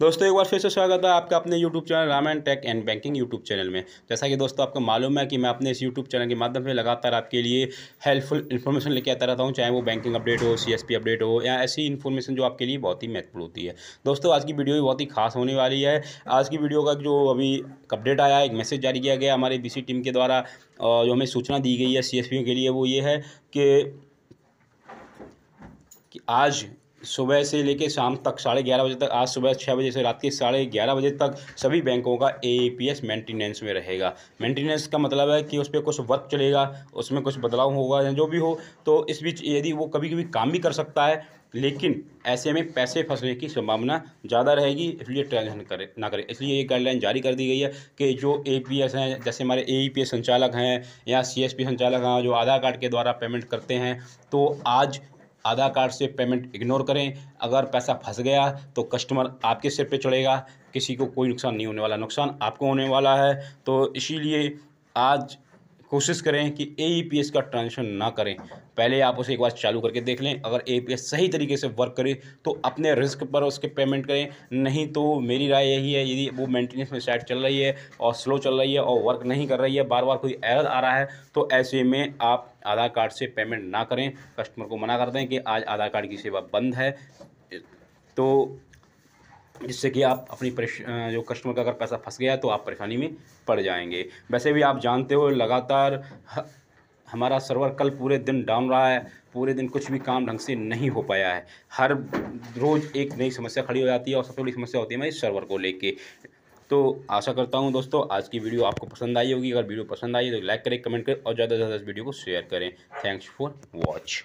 दोस्तों एक बार फिर से स्वागत है आपका अपने YouTube channel Ramayan tech and banking YouTube channel में जैसा कि दोस्तों आपको मालूम है कि मैं अपने इस यूट्यूब चैनल के माध्यम से लगातार आपके लिए हेल्पफुल इन्फॉर्मेशन लेके आता रहता हूँ चाहे वो बैंकिंग अपडेट हो सी अपडेट हो या ऐसी इन्फॉर्मेशन जो आपके लिए बहुत ही महत्वपूर्ण होती है दोस्तों आज की वीडियो भी बहुत ही खास होने वाली है आज की वीडियो का जो अभी अपडेट आया एक मैसेज जारी किया गया हमारे बी टीम के द्वारा जो हमें सूचना दी गई है सी के लिए वो ये है कि आज सुबह से लेकर शाम तक साढ़े ग्यारह बजे तक आज सुबह छः बजे से रात के साढ़े ग्यारह बजे तक सभी बैंकों का ए पी एस मेंटेनेंस में रहेगा मेंटेनेंस का मतलब है कि उस पर कुछ वर्क चलेगा उसमें कुछ बदलाव होगा या जो भी हो तो इस बीच यदि वो कभी कभी काम भी कर सकता है लेकिन ऐसे में पैसे फंसने की संभावना ज़्यादा रहेगी इसलिए ट्रांजेक्शन करें ना करें इसलिए ये गाइडलाइन जारी कर दी गई है कि जो ए पी एस हैं जैसे हमारे ए पी एस संचालक हैं या सी एस पी संचालक हैं जो आधार कार्ड के द्वारा पेमेंट करते हैं तो आज आधार कार्ड से पेमेंट इग्नोर करें अगर पैसा फंस गया तो कस्टमर आपके सिर पे चढ़ेगा किसी को कोई नुकसान नहीं होने वाला नुकसान आपको होने वाला है तो इसीलिए आज कोशिश करें कि ए e का ट्रांजेक्शन ना करें पहले आप उसे एक बार चालू करके देख लें अगर ए e सही तरीके से वर्क करे तो अपने रिस्क पर उसके पेमेंट करें नहीं तो मेरी राय यही है यदि वो मेंटेनेंस में साइड चल रही है और स्लो चल रही है और वर्क नहीं कर रही है बार बार कोई एरर आ रहा है तो ऐसे में आप आधार कार्ड से पेमेंट ना करें कस्टमर को मना कर दें कि आज आधार कार्ड की सेवा बंद है तो जिससे कि आप अपनी परेश जो कस्टमर का अगर पैसा फंस गया तो आप परेशानी में पड़ जाएंगे वैसे भी आप जानते हो लगातार हमारा सर्वर कल पूरे दिन डाउन रहा है पूरे दिन कुछ भी काम ढंग से नहीं हो पाया है हर रोज़ एक नई समस्या खड़ी हो जाती है और सबसे बड़ी समस्या होती है मैं इस सर्वर को लेके तो आशा करता हूँ दोस्तों आज की वीडियो आपको पसंद आई होगी अगर वीडियो पसंद आई तो लाइक करें कमेंट करें और ज़्यादा से ज़्यादा इस वीडियो को शेयर करें थैंक्स फॉर वॉच